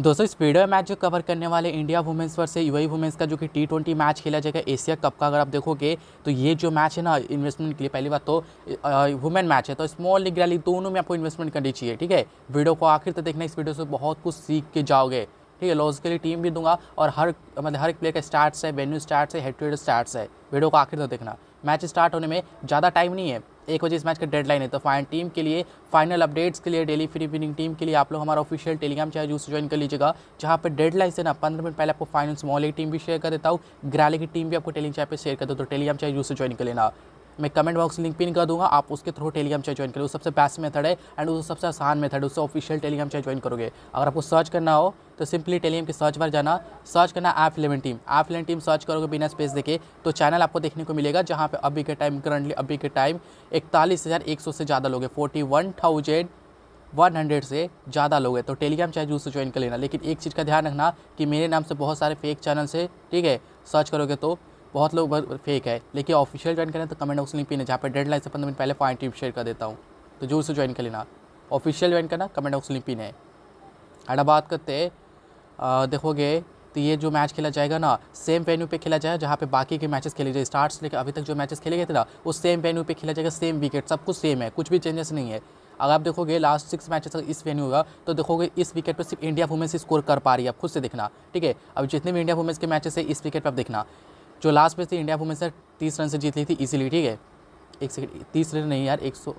दोस्तों इस वीडियो में मैच जो कवर करने वाले India women's versus UAE women's का जो कि टी ट्वेंटी मैच खेला जाएगा एशिया कप का अगर आप देखोगे तो ये जो मैच है ना इन्वेस्टमेंट के लिए पहली बात तो वुमेन मैच है तो स्मॉल लीग रैली दोनों में आपको इन्वेस्टमेंट करनी चाहिए ठीक है वीडियो को आखिर तक देखना इस वीडियो से बहुत कुछ सीख के जाओगे ठीक है लॉज के लिए टीम भी दूंगा और हर मतलब हर प्लेयर का स्टार्ट है वेन्यू स्टार्ट है हेड टू हेड स्टार्ट है वीडियो को आखिर तक देखना मैच स्टार्ट होने में ज़्यादा टाइम नहीं है एक बजे इस मैच का डेडलाइन है तो फाइन टीम के लिए फाइनल अपडेट्स के लिए डेली फ्री विनिंग टीम के लिए आप लोग हमारा official Telegram channel use join कर लीजिएगा जहाँ पर डेडलाइन से ना पंद्रह मिनट पहले आपको फाइनल स्मॉल की टीम भी शेयर कर देता हूँ ग्रैली की टीम भी आपको टेलीग्राम चैनल पर शेयर कर हूँ तो टेलीग्राम चैनल यूज ज्वाइन कर लेना मैं कमेंट बॉक्स लिंक पिन कर दूँगा आप उसके थ्रू टेलीग्राम चैनल ज्वाइन करोगे सबसे बेस्ट मेथड है एंड उस सबसे आसान मेथड है उससे ऑफिशियल टेलीग्राम चैनल ज्वाइन करोगे अगर आपको सर्च करना हो तो सिंपली टेलीग्राम के सर्च बार जाना सर्च करना app eleven team app eleven team search करोगे बिना स्पेस देखे तो चैनल आपको देखने को मिलेगा जहाँ पर अभी के टाइम करंटली अभी के टाइम इकतालीस हज़ार एक सौ से ज़्यादा लोग हैं forty one thousand one hundred से ज़्यादा लोग हैं तो टेलीग्राम चैनल जरूर से ज्वाइन कर लेना लेकिन एक चीज़ का ध्यान रखना कि मेरे नाम से बहुत सारे फेक चैनल्स है ठीक है सर्च करोगे तो बहुत लोग फेक है लेकिन ऑफिशियल ज्वाइन करें तो कमेंट बॉक्स लिंक पे जहाँ पर डेड लाइन से पंद्रह मिनट पहले फाइन टिप शेयर कर देता हूँ तो जो उसे ज्वाइन कर लेना ऑफिशियल ज्वाइन करना कमेंट बॉक्स लिंक पिन है अगर बात करते देखोगे तो ये जो मैच खेला जाएगा ना सेम वेन्यू पे खेला जाएगा जहाँ पे बाकी के मैचेस खेले जाए स्टार्ट लेकर अभी तक जो मैचेस खेले गए थे ना वो सेम वेन्यू पे खेला जाएगा सेम विकेट सब कुछ सेम है कुछ भी चेंजेस नहीं है अगर आप देखोगे लास्ट सिक्स मैचेस अगर इस वेन्यू होगा तो देखोगे इस विकेट पर सिर्फ इंडिया वुमेंस स्कोर कर पा रही है आप खुद से देखना ठीक है अब जितने भी इंडिया वुमेंस के मैचेस है इस विकेट पर आप देखना जो लास्ट मैच थी इंडिया वुमेन सर तीस रन से जीत ली थी इजीली ठीक है एक सेकेंड तीस रन नहीं यार एक सौ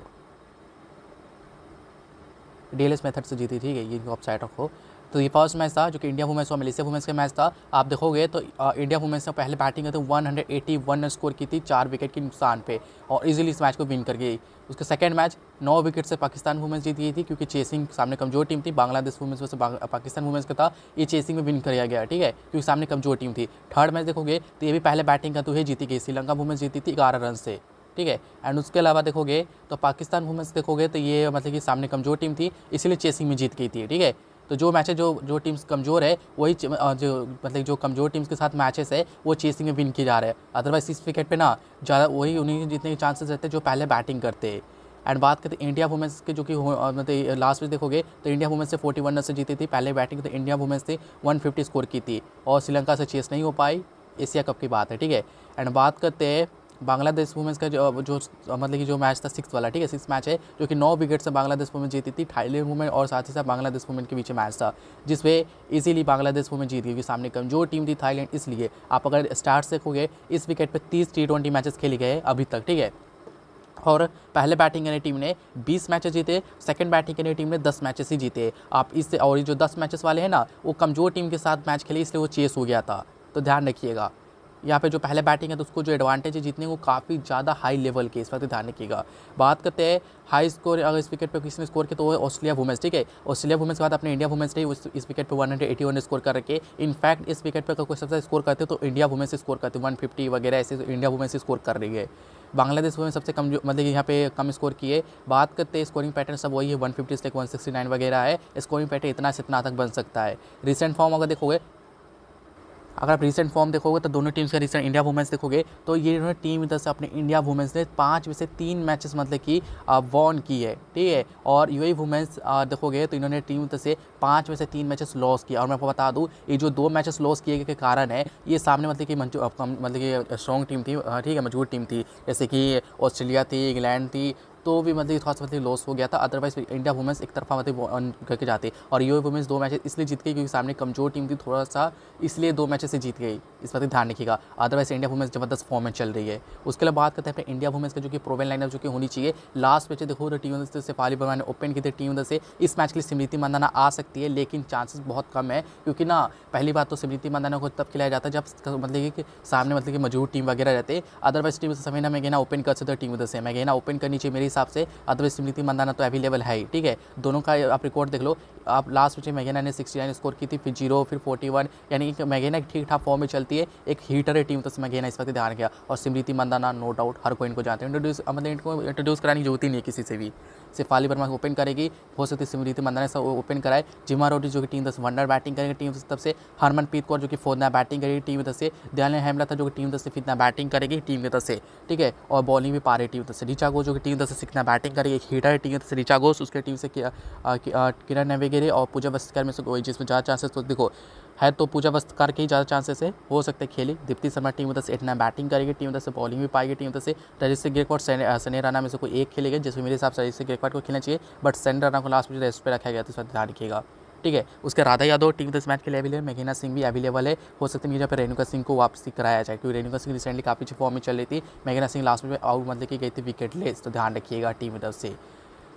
डी मेथड से जीती ठीक है ये इनको आप साइड रखो तो ये फर्स्ट मैच था जो कि इंडिया वुमेंस और मलेशिया वुमेंस का मैच था आप देखोगे तो इंडिया वुमेंस ने पहले बैटिंग करते वन हंड्रेड वन स्कोर की थी चार विकेट के नुकसान पे और इजीली इस मैच को विन कर गई उसके सेकंड मैच नौ विकेट से पाकिस्तान वुमेंस जीत गई थी क्योंकि चेसिंग सामने कमजोर टीम थी बांग्लादेश वुमेंस वैसे पाकिस्तान वुमेंस का था ये चेसिंग में विन कराया गया ठीक है क्योंकि सामने कमजोर टीम थी थर्ड मैच देखोगे तो ये भी पहले बैटिंग करते हुए जीती गई श्रीलंका वुमेंस जीती थी ग्यारह रन से ठीक है एंड उसके अलावा देखोगे तो पाकिस्तान वुमेंस देखोगे तो ये मतलब कि सामने कमजोर टीम थी इसीलिए चेसिंग में जीत गई थी ठीक है तो जो मैचेस जो जो टीम्स कमज़ोर है वही जो मतलब जो कमज़ोर टीम्स के साथ मैचेस है वो चेसिंग में विन किए जा रहे हैं अदरवाइज इस विकेट पे ना ज़्यादा वही उन्हीं जितने चांसेस रहते हैं जो पहले बैटिंग करते हैं एंड बात करते इंडिया वुमेंस के जो कि मतलब लास्ट में देखोगे तो इंडिया वुमेंस से फोर्टी रन से जीती थी पहले बैटिंग तो इंडिया वुमेंस ने वन स्कोर की थी और श्रीलंका से चेस नहीं हो पाई एशिया कप की बात है ठीक है एंड बात करते हैं बांग्लादेश वुमेंस का जो जो मतलब कि जो मैच था सिक्स वाला ठीक है सिक्स मैच है जो कि नौ विकेट से बांग्लादेश वुमेन जीती थी थाईलैंड वुमेन और साथ ही साथ बांग्लादेश वुमेन के बीच मैच था जिसपे इजीली बांग्लादेश वुमेन जीत गई क्योंकि सामने कमजोर टीम थी थाईलैंड इसलिए आप अगर स्टार्ट देखोगे इस विकेट पर तीस टी ट्वेंटी खेले गए अभी तक ठीक है और पहले बैटिंग करने टीम ने 20 मैचेस जीते सेकंड बैटिंग करने टीम ने 10 मैचेस ही जीते आप इससे और जो 10 मैचेस वाले हैं ना वो कमज़ोर टीम के साथ मैच खेले इसलिए वो चेस हो गया था तो ध्यान रखिएगा यहाँ पे जो पहले बैटिंग है तो उसको जो एडवांटेज है जीतने को काफ़ी ज़्यादा हाई लेवल की इस वक्त ध्यान रखिएगा बात करते हैं हाई स्कोर अगर इस विकेट पर किसी ने स्कोर किया तो वो ऑस्ट्रेलिया वुमेंस ठीक है ऑस्ट्रेलिया वुमेंस के बाद अपने इंडिया वुमेंस ने इस विकेट पर one hundred eighty one score कर रखे इनफैक्ट इस विकेट पर अगर कोई सबसे स्कोर करते तो इंडिया वुमेंस स्कोर करते वन फिफ्टी वगैरह ऐसे इंडिया वुमेंस स्कोर कर रही है बांग्लादेश में सबसे कम जो मतलब यहाँ पे कम स्कोर किए बात करते हैं स्कोरिंग पैटर्न सब वही है वन फिफ्टी से वन सिक्सटी नाइन वगैरह है स्कोरिंग पैटर्न इतना से इतना तक बन सकता है रिसेंट फॉर्म अगर देखोगे अगर आप रिसेंट फॉर्म देखोगे तो दोनों टीम्स का रिसेंट इंडिया वुमेंस देखोगे तो ये इन्होंने टीम इधर से अपने इंडिया वुमेंस ने पाँच में से तीन मैचेस मतलब कि वॉन की है ठीक है और यू वुमेंस देखोगे तो इन्होंने टीम इधर से पाँच में से तीन मैचेस लॉस किया और मैं आपको बता दूँ ये जो दो मैचेस लॉस किए के कारण है ये सामने मतलब कि मतलब कि स्ट्रॉन्ग टीम थी ठीक है मजबूत टीम थी जैसे कि ऑस्ट्रेलिया थी इंग्लैंड थी तो भी मतलब थोड़ा सा मतलब लॉस हो गया था अदरवाइज इंडिया वुमेंस एक तरफा मतलब करके जाते और यू वुमेंस दो मैचेस इसलिए जीत गई क्योंकि सामने कमजोर टीम थी थोड़ा सा इसलिए दो मैचेस से जीत गई इस बात ध्यान रखिएगा अदरवाइज इंडिया वुमेंस जबरदस्त फॉर्म में चल रही है उसके अलावा बात करते हैं इंडिया वुमेंस का जो कि प्रोवेल लाइनअप जो कि होनी चाहिए लास्ट मैच देखो टीम से पाली वर्मा ने ओपन की थी टीम से इस मैच के लिए स्मृति मंदाना आ सकती है लेकिन चांसेस बहुत कम है क्योंकि ना पहली बात तो स्मृति मंदाना को तब खिलाया जाता है जब मतलब कि सामने मतलब कि मजबूत टीम वगैरह रहते अदरवाइज टीम से समय ना मैं गहना ओपन कर सकता टीम से मैं गहना ओपन करनी चाहिए मेरे हिसाब से अदरवाइज स्मृति मंदाना तो अवेलेबल है ही ठीक है दोनों का आप रिकॉर्ड देख लो आप लास्ट में मैगेना ने सिक्सटी नाइन स्कोर की थी फिर जीरो फिर फोर्टी वन यानी कि मैगेना ठीक ठाक फॉर्म में चलती है एक हीटर है टीम तो मैगेना इस वक्त ध्यान गया और स्मृति मंदाना नो डाउट हर कोई इनको जानते हैं इंट्रोड्यूस मतलब इनको इंट्रोड्यूस कराने की जरूरत ही नहीं है किसी से भी सिर्फ फाली वर्मा ओपन करेगी हो सकती है स्मृति मंदाना से ओपन कराए जिमा रोडी जो कि टीम दस वनडर बैटिंग करेगी टीम तब से हरमनप्रीत कौर जो कि फोरना बैटिंग करेगी टीम दस से दयाल हेमला था जो कि टीम दस से फितना बैटिंग करेगी टीम के दस से ठीक है और बॉलिंग भी पा रही टीम दस से रिचा को जो कि टीम दस से सीखना है बैटिंग करी एक हीटर टीम से रिचा घोष उसके टीम से किरण नवेगिरे और पूजा बस्तर में से कोई जिसमें ज़्यादा चांसेस तो देखो है तो पूजा बस्तर के ही ज़्यादा चांसेस है हो सकते हैं खेली दीप्ति शर्मा टीम उधर से इतना बैटिंग करेगी टीम उधर से बॉलिंग भी पाएगी टीम उधर से रजिस्टर ग्रेकवाड सने राना में से कोई एक खेलेगा जिसमें मेरे हिसाब से रजिस्टर ग्रेकवाड को खेलना चाहिए बट सैन राना को लास्ट में रेस्ट पर रखा गया तो उसका ध्यान रखिएगा ठीक है उसके राधा यादव टीम दस मैच के लिए अवेलेबल मेघना सिंह भी अवेलेबल है हो सकता है मुझे पर रेणुका सिंह को वापसी कराया जाए क्योंकि रेणुका सिंह रिसेंटली काफ़ी अच्छी फॉर्म में चल रही थी मेघना सिंह लास्ट में आउट मतलब कि गई थी विकेट लेस तो ध्यान रखिएगा टीम तरफ से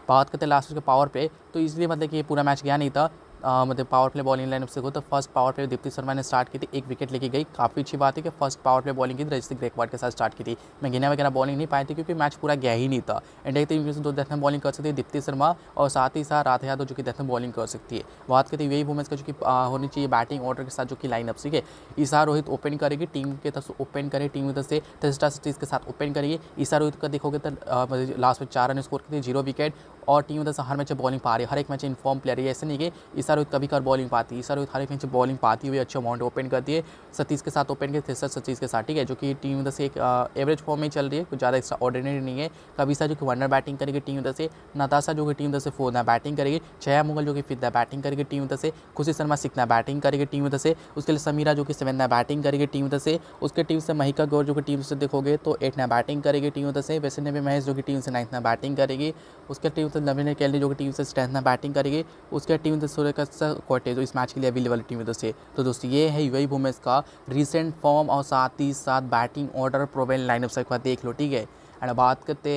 बात करते लास्ट के पावर पे तो इसलिए मतलब कि ये पूरा मैच गया नहीं था मतलब पावर प्ले बॉलिंग लाइनअप से हो तो first power play Deepti Sharma ने स्टार्ट की थी एक विकेट लेके गई काफ़ी अच्छी बात है कि फर्स्ट पावर प्ले बॉलिंग की रजित ग्रेकवाड़ के साथ स्टार्ट की थी मैं गिना वगैरह बॉलिंग नहीं पाई थी क्योंकि मैच पूरा गया ही नहीं था इंडिया की टीम दो डेथ में बॉलिंग कर सकती है दीप्ति शर्मा और साथ ही साथ राधा यादव जो कि डेथ में बॉलिंग कर सकती है बात करते तो यही वुमेंस का जो कि होनी चाहिए बैटिंग ऑर्डर के साथ जो कि लाइनअप सी है ईशा रोहित ओपन करेगी टीम के तरफ से ओपन करे टीम की तरफ से टेस्टा सिटीज़ के साथ ओपन करेगी ईशा रोहित का देखोगे तो लास्ट मतलब में चार रन स्कोर करते जीरो विकेट और टीम से हर मैच बॉलिंग पा रही है हर एक मैच इनफॉर्म प्लेयर है ऐसे नहीं कि ईसा रोहित कभी कर बॉलिंग पाती है ईसा रोहित हर एक मैच बॉलिंग पाती हुई अच्छे अमाउंट ओपन करती है सतीश के साथ ओपन थे सर सतीश के साथ ठीक है जो कि टीम उधर से एक एवरेज फॉर्म में चल रही है कुछ ज़्यादा एक्स्ट्रा ऑर्डिनरी नहीं है कभी सा जो कि वनर बैटिंग करेगी टीम उधर से नताशा जो कि टीम उधर से ना बैटिंग करेगी छया मुगल जो कि ना बैटिंग करेगी टीम उधर से खुशी शर्मा सिक्स बैटिंग करेगी टीम उधर से उसके लिए समीरा जो कि सेवन बैटिंग करेगी टीम उधर से उसके टीम से महिका गौर जो कि टीम से देखोगे तो एट बैटिंग करेगी टीम उधर से वैसे नबी महेश जो कि टीम से नाइन्थ बैटिंग करेगी उसके टीम तो से नवीन अकेली जो कि टीम से स्ट्रेंथ में बैटिंग करेगी उसके टीम से सूर्यकश्यप कोटे जो इस मैच के लिए अवेलेबल टीम दोस्तों से तो दोस्तों ये है यू आई e का रिसेंट फॉर्म और साथ ही साथ बैटिंग ऑर्डर प्रोवेल लाइनअप सबका देख लो ठीक है एंड बात करते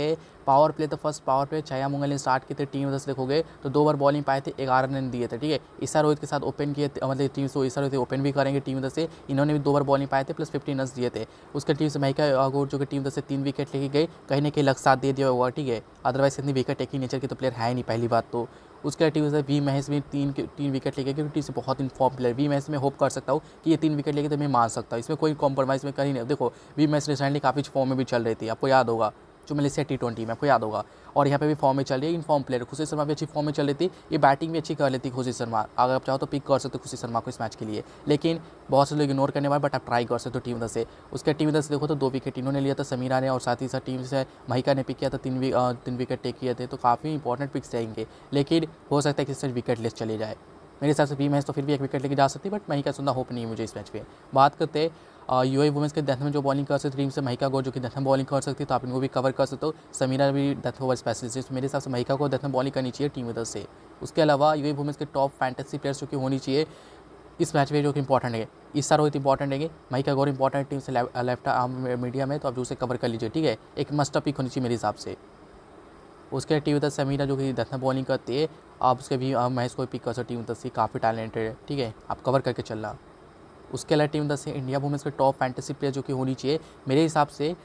पावर प्ले तो first power play Chhaya Mughal ने स्टार्ट किए थे टीम दस देखोगे तो दो बार बॉलिंग पाए थे ग्यारह रन दिए थे ठीक है ईसा रोहित के साथ ओपन किए थे मतलब टीम से ईसा रोहित ओपन भी करेंगे टीम दस से इन्होंने भी दो बार बॉलिंग पाए थे प्लस फिफ्टीन रन दिए थे उसके टीम से महिका अगोर जो कि टीम दस से तीन विकेट लेके गई कहीं ना कहीं लग साथ दे दिया हुआ ठीक है अदरवाइज इतनी विकेट टेकिंग नेचर की तो प्लेयर है नहीं पहली बात तो उसके टीम से वी महेश भी तीन तीन विकेट लेके क्योंकि टीम से बहुत इन्फॉर्म प्लेयर वी महेश में होप कर सकता हूँ कि ये तीन विकेट लेके तो मैं मार सकता हूँ इसमें कोई कॉम्प्रोमाइज़ में कहीं नहीं देखो वी महेश रिसेंटली काफ़ी फॉर्म में भी चल रही थी आपको याद होगा जो मलेशिया टी ट्वेंटी में आपको याद होगा और यहाँ पे भी फॉर्म में चल रही है इन फॉर्म प्लेयर खुशी शर्मा भी अच्छी फॉर्म में चल रही थी ये बैटिंग भी अच्छी कर लेती खुशी शर्मा अगर आप चाहो तो पिक कर सकते हो खुशी शर्मा को इस मैच के लिए लेकिन बहुत से लोग इग्नोर करने वाले बट आप ट्राई कर सकते हो टीम दस से उसके टीम दस देखो तो दो विकेट इन्होंने लिया था समीरा ने और साथ ही साथ टीम से महिका ने पिक किया था तीन तीन विकेट टेक किए थे तो काफ़ी इंपॉर्टेंट पिक्स रहेंगे लेकिन हो सकता है कि इससे विकेट लेस चले जाए मेरे हिसाब से भी मैच तो फिर भी एक विकेट लेके जा सकती है बट महिका सुनना होप नहीं है मुझे इस मैच में बात करते हैं यू आई वुमेंस के डेथ में जो बॉलिंग कर सकते टीम से महिका गो जो कि डेथ में बॉलिंग कर सकती है तो आप इनको भी कवर कर सकते हो समीरा भी डेथ ओवर स्पेशलिस्ट मेरे हिसाब से महिका को डेथ में बॉलिंग करनी चाहिए टीम इधर से उसके अलावा यू आई वुमेंस के टॉप फैंटेसी प्लेयर्स जो कि होनी चाहिए इस मैच में जो कि इंपॉर्टेंट है इस साल रोहित इंपॉर्टेंट रहेंगे महिका गौर इंपॉर्टेंट टीम से लेफ्ट आर्म मीडिया में तो आप जो उसे कवर कर लीजिए ठीक है एक मस्ट पिक होनी चाहिए मेरे हिसाब से उसके टीम उधर समीरा जो कि में बॉलिंग करती है आप उसके भी महेश को पिक कर सकते टीम उधर से काफ़ी टैलेंटेड है ठीक है आप कवर करके चलना उसके अलावा टीम दस है इंडिया वुमेंस के टॉप फैंटेसी प्लेयर जो कि होनी चाहिए मेरे हिसाब से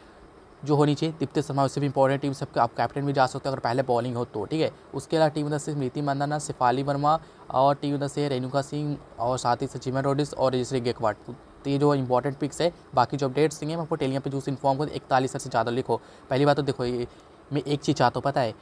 जो होनी चाहिए दीप्ति शर्मा उससे भी इंपॉर्टेंट टीम सबके आप कैप्टन भी जा सकते हो अगर पहले बॉलिंग हो तो ठीक है उसके अलावा टीम दस से स्मृति मंदाना शिफाली वर्मा और टीम दस से रेणुका सिंह और साथ ही सचिमन रोडिस और जिसरी गेकवाट तो ये जो इंपॉर्टेंट पिक्स है बाकी जो अपडेट्स हैं मैं आपको टेलियाँ पर जो इन्फॉर्म कर इकतालीस से ज़्यादा लिखो पहली बात तो देखो ये मैं एक चीज़ चाहता हूँ पता है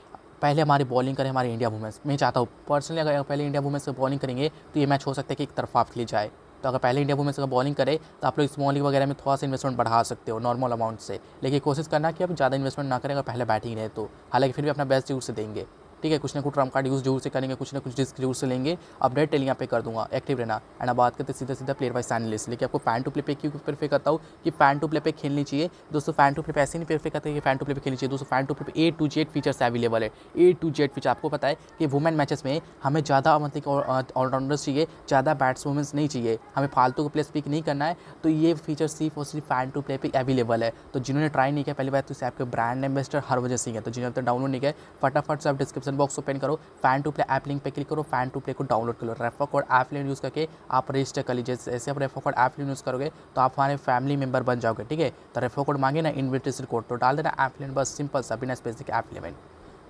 पहले हमारी बॉलिंग करें हमारे इंडिया वुमेंस मैं चाहता हूँ पर्सनली अगर पहले इंडिया वुमेंस से बॉलिंग करेंगे तो ये मैच हो सकता है कि एक तरफ आप खेली जाए तो अगर पहले इंडिया वुमेंस अगर बॉलिंग करे तो आप लोग स्मॉल वगैरह में थोड़ा सा इन्वेस्टमेंट बढ़ा सकते हो नॉर्मल अमाउंट से लेकिन कोशिश करना कि आप ज़्यादा इन्वेस्टमेंट ना करें अगर पहले बैटिंग रहे तो हालांकि फिर भी अपना बेस्ट यूज से देंगे ठीक है कुछ ना कुछ ट्रम्प कार्ड यूज़ जरूर से करेंगे कुछ ना कुछ डिस्क जरूर से लेंगे अपडेट टेली यहाँ पे कर दूंगा एक्टिव रहना एंड बात करते सीधा सीधा प्लेयर वाइज एनालिस्ट लेकिन आपको फैन टू प्ले पे क्यों प्रेफर करता हूँ कि फैन टू प्ले पे खेलनी चाहिए दोस्तों फैन टू प्ले पे ऐसे नहीं प्रेफर करते कि फैन टू प्ले पे खेलनी चाहिए दोस्तों फैन टू प्ले पे A to Z features available है ए टू जेड फीचर आपको पता है कि वुमेन मैचेस में हमें ज़्यादा मतलब ऑलराउंडर्स uh, चाहिए ज़्यादा बैट्स वुमेंस नहीं चाहिए हमें फालतू को प्लेस स्पीक नहीं करना है तो ये फीचर सिर्फ और सिर्फ फैन टू प्ले पे अवेलेबल है तो जिन्होंने ट्राई नहीं किया पहली बात तो इसे आपके ब्रांड एम्बेसडर हर वजह है तो जिन्होंने डाउनलोड नहीं किया फटाफट से आप डिस्क्रिप्शन डिस्क्रिप्शन बॉक्स ओपन करो fan two play app link पे क्लिक करो फैन टू प्ले को डाउनलोड करो refer code app link use करके आप रजिस्टर कर लीजिए जैसे आप refer code app link use करोगे तो आप हमारे फैमिली मेंबर बन जाओगे ठीक है तो रेफर कोड मांगे ना इन्विटेशन कोड तो डाल देना ऐप लिंक बस सिंपल सा बिना स्पेसिफिक ऐप इलेवन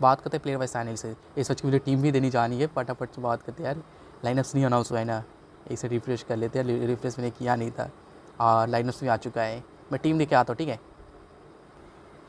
बात करते प्लेयर वैसे आने से इस वक्त मुझे टीम भी देनी जानी है फटाफट से बात करते यार लाइनअप्स नहीं अनाउंस हुआ है ना इसे रिफ्रेश कर लेते हैं रिफ्रेश मैंने किया नहीं था और लाइनअप्स भी आ चुका है मैं टीम लेके आता हूँ ठीक है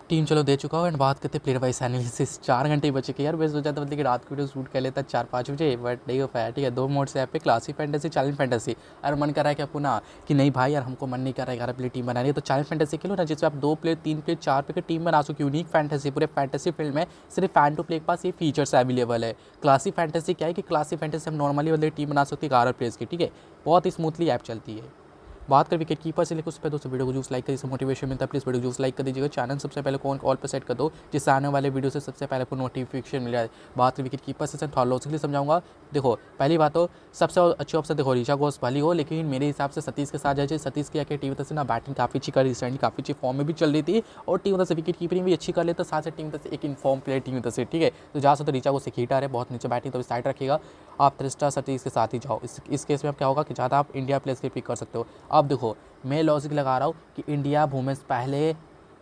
टीम चलो दे चुका हो एंड बात करते प्लेयर वाइज एनालिसिस चार घंटे बचे के यार बेस्ट हो जाता मतलब कि रात को वीडियो शूट कर लेता चार पाँच बजे बट नहीं हो पाया ठीक है दो मोड से ऐप पे क्लासिक फैंटेसी चैलेंज फैंटेसी अगर मन कर रहा है कि आपको ना कि नहीं भाई यार हमको मन नहीं कर रहा है ग्यारह प्लेयर टीम बनानी है तो चैलेंज फैंटेसी खेलो ना जिसमें आप दो प्लेयर तीन प्लेयर चार प्लेयर की टीम बना सको यूनिक फैंटेसी पूरे फैंटेसी फील्ड में सिर्फ फैन टू प्ले के पास ये फीचर्स अवेलेबल है क्लासिक फैंटेसी क्या है कि क्लासिक फैंटेसी हम नॉर्मली मतलब टीम बना सकते हैं ग्यारह प्लेयर्स की ठीक है बहुत ही स्मूथली ऐप चलती है बात करें विकेट कीपर से लेकर उससे पहले दोस्तों वीडियो को जूस लाइक करिए मोटिवेशन मिलता है प्लीज़ वीडियो को जूस लाइक कर दीजिएगा चैनल सबसे पहले कौन कॉल पर सेट कर दो जिससे आने वाले वीडियो से सबसे पहले आपको नोटिफिकेशन मिल जाए बात करें विकेट कीपर से थोड़ा लॉस के लिए समझाऊंगा देखो पहली बात हो तो सबसे अच्छी ऑप्शन देखो ऋषा घोष भली हो लेकिन मेरे हिसाब से सतीश के साथ जाए सतीश की आके टीम से ना बैटिंग काफ़ी अच्छी कर रिसेंटली काफ़ी अच्छी फॉर्म में भी चल रही थी और टीम से विकेट कीपिंग भी अच्छी कर ले तो साथ से टीम से एक इनफॉर्म प्लेयर टीम से ठीक है तो जा सकते ऋषा घोष हीटर है बहुत नीचे बैटिंग तो साइड रखेगा आप त्रिस्टा सतीश के साथ ही जाओ इस केस में आप क्या होगा कि ज़्यादा आप इंडिया प्लेयर्स के पिक कर सकते हो अब देखो मैं लॉजिक लगा रहा हूँ कि इंडिया वुमेंस पहले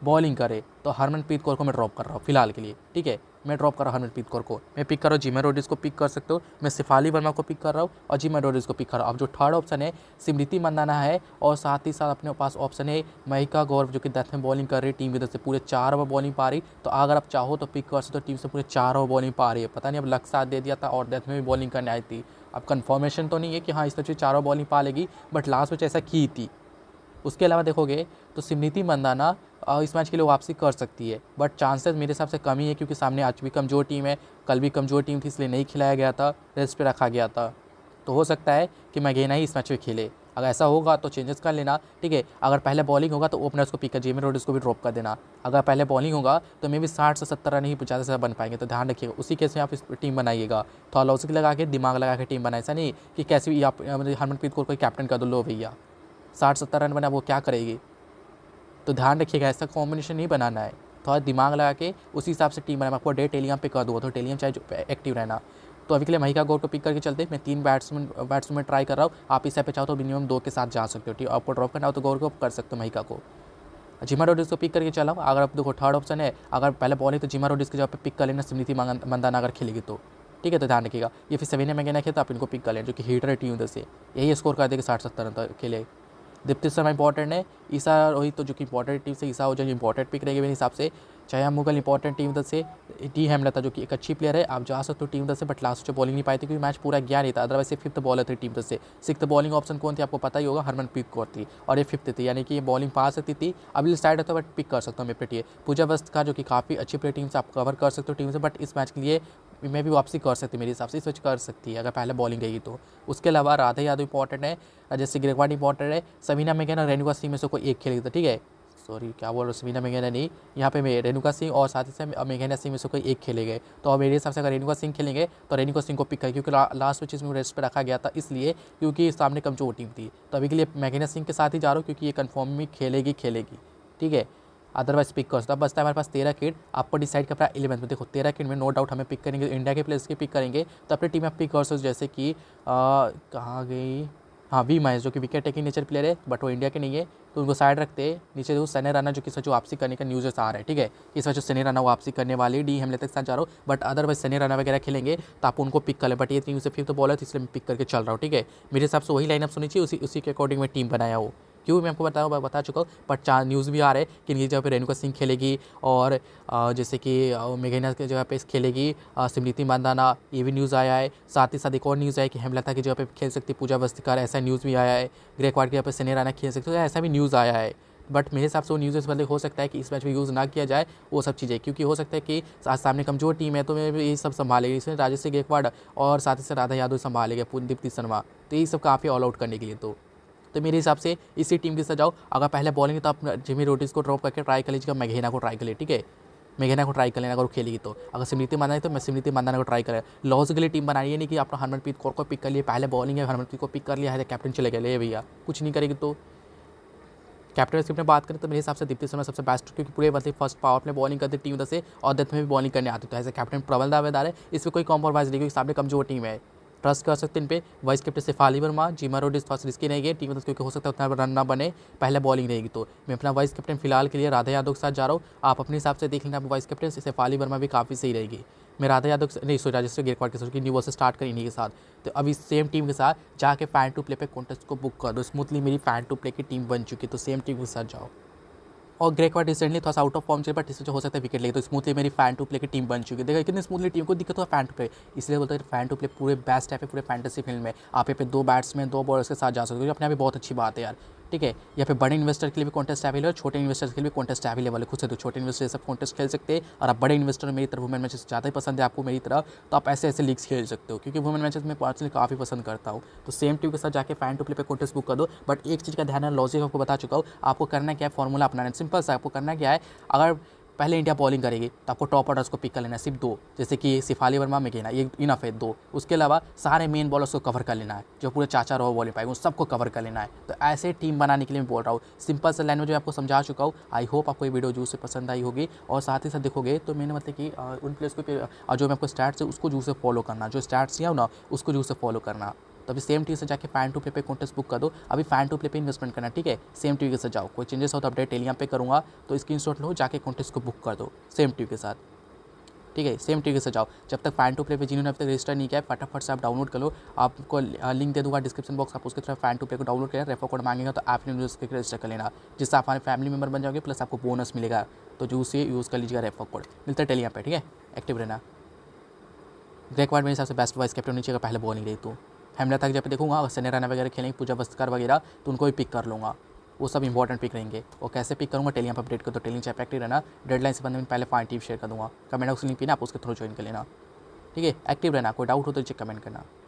बॉलिंग करे तो हरमनप्रीत कौर को मैं ड्रॉप कर रहा हूँ फिलहाल के लिए ठीक है मैं ड्रॉप कर रहा हूँ हरमनप्रीत कौर को मैं पिक कर रहा हूँ जिमन रोडिस को पिक कर सकते हो मैं शिफाली वर्मा को पिक कर रहा हूँ और जिमा रोडिस को पिक कर रहा हूँ अब जो थर्ड ऑप्शन है स्मृति मंदाना है और साथ ही साथ अपने पास ऑप्शन है महिका गौरव जो कि दस में बॉलिंग कर रही टीम की तरफ से पूरे चार ओवर बॉलिंग पा रही तो अगर आप चाहो तो पिक कर सकते हो टीम से पूरे चार ओवर बॉलिंग पा रही है पता नहीं अब लक साथ दे दिया था और दस में भी बॉलिंग करने आई थी अब कन्फर्मेशन तो नहीं है कि हाँ इस मैच से चारों बॉल नहीं पा लेगी बट लास्ट मैच ऐसा की थी उसके अलावा देखोगे तो सिमनीति मंदाना इस मैच के लिए वापसी कर सकती है बट चांसेस मेरे हिसाब से कम ही है क्योंकि सामने आज भी कमज़ोर टीम है कल भी कमज़ोर टीम थी इसलिए नहीं खिलाया गया था रेस्ट पे रखा गया था तो हो सकता है कि मैगेना ही इस मैच में खेले अगर ऐसा होगा तो चेंजेस कर लेना ठीक है अगर पहले बॉलिंग होगा तो ओपनर्स को पिक कर जेमी रोड्स को भी ड्रॉप कर देना अगर पहले बॉलिंग होगा तो मे भी साठ से सत्तर रन ही पचास से बन पाएंगे तो ध्यान रखिएगा उसी केस में आप इस टीम बनाइएगा थोड़ा लॉजिक लगा के दिमाग लगा के टीम बनाए ऐसा नहीं कि कैसे भी आप मतलब हरमनप्रीत कौर को कैप्टन कर दो लो भैया साठ सत्तर रन बना वो क्या करेगी तो ध्यान रखिएगा ऐसा कॉम्बिनेशन नहीं बनाना है थोड़ा दिमाग लगा के उसी हिसाब से टीम बनाए आपको डे टेलीग्राम पे कर दो तो टेलीग्राम चाहे एक्टिव रहना तो अभी के लिए महिका गौर को पिक करके चलते मैं तीन बैट्समैन बैट्समैन ट्राई कर रहा हूँ आप इस पे चाहो तो मिनिमम दो के साथ जा सकते हो ठीक है आपको ड्रॉप करना हो तो गौर को कर सकते हो महिका को जिमा रोडिस को पिक करके चला अगर आप देखो थर्ड ऑप्शन है अगर पहले बॉल है तो जिमा रोडिस के जब पर पिक कर लेना स्मृति मंदाना अगर खेलेगी तो ठीक है तो ध्यान रखिएगा ये फिर सेवन में खेल तो आप इनको पिक कर लें जो कि हीटर है टी उधर से यही स्कोर कर देगा साठ सत्तर अंतर खेले दीप्ति शर्मा इंपॉर्टेंट है ईसा रोहित तो जो कि इंपॉर्टेंट टीम से ईसा हो जाए इंपॉर्टेंट पिक रहेगी मेरे हिसाब से चाहे मुगल इंपॉर्टेंट टीम दस से टी हेमला था जो कि एक अच्छी प्लेयर है आप जा सकते हो टीम दस से बट लास्ट जो बॉलिंग नहीं पाई थी क्योंकि मैच पूरा गया नहीं था अदरवाइज से फिफ्थ बॉलर थी टीम दस से सिक्स बॉलिंग ऑप्शन कौन थी आपको पता ही होगा हरमन पिक कौर थी और ये फिफ्थ थी यानी कि ये बॉलिंग पा सकती थी अभी साइड है बट पिक कर सकता हूँ मैं पेटी पूजा वस्त का जो कि काफ़ी अच्छी प्लेयर टीम से आप कवर कर सकते हो टीम से बट इस मैच के लिए मैं भी वापसी कर सकती मेरे हिसाब से स्विच कर सकती है अगर पहले बॉलिंग गई तो उसके अलावा राधा यादव इंपॉर्टेंट है जैसे गिरवाड इंपॉर्टेंट है सभी ना मैं कहना रेणुका सिंह में से कोई एक खेलेगी तो ठीक है सॉरी क्या बोल रहा हूँ सुमीना मेघना नहीं यहाँ पे मैं रेणुका सिंह और साथ ही साथ मेघना सिंह में से कोई एक खेले गए तो अब मेरे हिसाब से अगर रेणुका सिंह खेलेंगे तो रेणुका सिंह को पिक करें क्योंकि ला, लास्ट में चीज़ में रेस्ट पर रखा गया था इसलिए क्योंकि सामने कमजोर टीम थी तो अभी के लिए मेघना सिंह के साथ ही जा रहा हूँ क्योंकि ये कन्फर्म में खेलेगी खेलेगी ठीक है अदरवाइज पिक कर सकता है बस है हमारे पास तेरह आप आपको डिसाइड करना है इलेवंथ में देखो तेरह किट में नो डाउट हमें पिक करेंगे इंडिया के प्लेयर्स के पिक करेंगे तो अपनी टीम आप पिक कर सकते जैसे कि कहाँ गई हाँ वी महेश जो कि विकेट टेकिंग नेचर प्लेयर है बट वो इंडिया के नहीं है तो उनको साइड रखते हैं नीचे जो सने राना जो कि सच वापसी करने का न्यूज़ आ रहा है ठीक है कि वजह सने राना वापसी करने वाली डी हमले तक साथ जा रहा हूँ बट अदरवाइज सने राना वगैरह खेलेंगे तो आप उनको पिक कर ले बट ये तीन से फिफ्थ बॉलर तो इसलिए मैं पिक करके चल रहा हूँ ठीक है मेरे हिसाब से वही लाइनअप सुनी चाहिए उसी उसी के अकॉर्डिंग में टीम बनाया हो क्यों मैं आपको बता बता चुका हूँ पर चार न्यूज़ भी आ रहे हैं कि इनकी जगह पर रेणुका सिंह खेलेगी और जैसे कि मेघना की जगह पर खेलेगी स्मृति मंदाना ये भी न्यूज़ आया है साथ ही साथ एक और न्यूज़ आया कि हेमलता की जगह पर खेल सकती पूजा बस्तिकार ऐसा न्यूज़ भी आया है ग्रेकवाड की जगह पर सने राना खेल सकती तो ऐसा भी न्यूज़ आया है बट मेरे हिसाब से वो न्यूज़ इस बदले हो सकता है कि इस मैच में यूज़ ना किया जाए वो सब चीज़ें क्योंकि हो सकता है कि आज सामने कमजोर टीम है तो मैं ये सब संभालेगी इसमें राजेश गेकवाड और साथ ही साथ राधा यादव संभालेगा दीप्ति शर्मा तो ये सब काफ़ी ऑल आउट करने के लिए तो तो मेरे हिसाब से इसी टीम के साथ जाओ अगर पहले बॉलिंग तो आप जिमी रोटिस को ड्रॉप करके ट्राई कर लीजिएगा मैघेना को ट्राई कर लीजिए ठीक है मेघना को ट्राई कर लेना अगर वो खेलेगी तो अगर स्मृति मानना है तो मैं स्मृति मानना को ट्राई करें लॉस के लिए टीम बनाई है नहीं कि आपने हरमनप्रीत कौर को पिक कर लिए पहले बॉलिंग है हरमनप्रीत को पिक कर लिया है कैप्टन चले गए ले भैया कुछ नहीं करेगी तो कैप्टनशिप में बात करें तो मेरे हिसाब से दीप्ति शर्मा सबसे बेस्ट क्योंकि पूरे मतलब फर्स्ट पावर प्ले बॉलिंग करते टीम उधर से और डेथ में भी बॉलिंग करने आती तो ऐसे कैप्टन प्रबल दावेदार है इसमें कोई कॉम्प्रोमाइज़ नहीं क्योंकि सामने कमजोर टीम है ट्रस्ट कर सकते हैं इन पे वाइस कैप्टन शेफाली वर्मा जीमा रोड इस थोड़ा रिस्की रहेंगे टीम तो क्योंकि हो सकता है उतना रन ना बने पहले बॉलिंग रहेगी तो मैं अपना वाइस कैप्टन फिलहाल के लिए राधा यादव के साथ जा रहा हूँ आप अपने हिसाब से देख लेना आप वाइस कैप्टन शेफाली वर्मा भी काफ़ी सही रहेगी मैं राधा यादव नहीं सो राजेश्वर गेरकवाड के सोचिए न्यू बॉल से स्टार्ट करें इन्हीं के साथ तो अभी सेम टीम के साथ जाके फैन टू प्ले पे कॉन्टेस्ट को बुक कर दो स्मूथली मेरी फैन टू प्ले की टीम बन चुकी है तो सेम टीम के साथ जाओ और ग्रेक वाइट रिसेंटली थोड़ा सा आउट ऑफ फॉर्म चले बट इसमें हो सकता है विकेट लेके तो स्मूथली मेरी फैन टू प्ले की टीम बन चुकी है देखा कितनी स्मूथली टीम को दिक्कत हुआ फैन टू प्ले इसलिए बोलते हैं फैन टू प्ले पूरे बेस्ट है पूरे फैंटेसी फिल्म में आप पे दो बैट्समैन दो बॉलर्स के साथ जा सकते हो अपने आप बहुत अच्छी बात है यार ठीक है या फिर बड़े इन्वेस्टर के लिए भी कॉन्टेस्ट अवेलेबल है छोटे इन्वेस्टर्स के लिए भी कॉन्टेस्ट अवेलेबल है खुद से तो छोटे इन्वेस्टर सब कॉन्टेस्ट खेल सकते हैं और आप बड़े इन्वेस्टर मेरी तरफ वुमेन मैचेस ज़्यादा ही पसंद है आपको मेरी तरफ तो आप ऐसे ऐसे लीग्स खेल सकते हो क्योंकि वुमेन मैचेस मैं पर्सनली काफ़ी पसंद करता हूँ तो सेम टीम के साथ जाकर फैन टू प्ले पर कॉन्टेस्ट बुक कर दो बट एक चीज़ का ध्यान है लॉजिक आपको बता चुका हूँ आपको करना क्या है फॉर्मूला अपना सिंपल सा आपको करना क्या है अगर पहले इंडिया बॉलिंग करेगी तो आपको टॉप ऑर्डर्स को पिक कर लेना है सिर्फ दो जैसे कि सिफाली वर्मा में कहना ये इनफ है दो उसके अलावा सारे मेन बॉलर्स को कवर कर लेना है जो पूरे चाचा रहो बॉलिंग पाएंगे उन सबको कवर कर लेना है तो ऐसे टीम बनाने के लिए मैं बोल रहा हूँ सिंपल से लैंग्वेज में आपको समझा चुका हूँ आई होप आपको ये वीडियो जूस से पसंद आई होगी और साथ ही साथ देखोगे तो मैंने मतलब कि उन प्लेयर्स को जो मैं आपको स्टार्ट से उसको जूस से फॉलो करना जो से या ना उसको जूस से फॉलो करना तो अभी सेम टी से जाके फैन टू प्ले पे कॉन्टेस्ट बुक कर दो अभी फैन टू प्ले पे इन्वेस्टमेंट करना ठीक है सेम टी के साथ जाओ कोई चेंजेस हो तो अपडेट टेलियाँ पे करूँगा तो स्क्रीन शॉट लो जाके कॉन्टेस्ट को बुक कर दो सेम टी के साथ ठीक है सेम तरीके से जाओ जब तक फैन टू प्ले पे जिन्होंने अब तक रजिस्टर नहीं किया है फटाफट से आप डाउनलोड कर लो आपको लिंक दे दूंगा डिस्क्रिप्शन बॉक्स आप उसके थ्रू फैन टू प्ले को डाउनलोड करें रेफर कोड मांगेगा तो आप उसके रजिस्टर कर लेना जिससे आप हमारे फैमिली मेम्बर बन जाओगे प्लस आपको बोनस मिलेगा तो जो उसे यूज़ कर लीजिएगा रेफर कोड मिलता है टेलियाँ पर ठीक है एक्टिव रहना वार्ड मेरे हिसाब से बेस्ट वाइस कैप्टन नीचे का पहले बॉलिंग रही तो हेमला तक जब देखूंगा अगर राना वगैरह खेलेंगे पूजा वस्तकर वगैरह तो उनको भी पिक कर लूँगा वो सब इंपॉर्टेंट पिक रहेंगे और कैसे पिक करूँगा टेली आप अपडेट कर दो टेलिंग चाहे एक्टिव रहना डेडलाइन से बंद में पहले फाइन टीप शेयर कर दूँगा कमेंट बॉक्स लिंक पीना आप उसके थ्रू ज्वाइन कर लेना ठीक है एक्टिव रहना कोई डाउट हो तो चेक कमेंट करना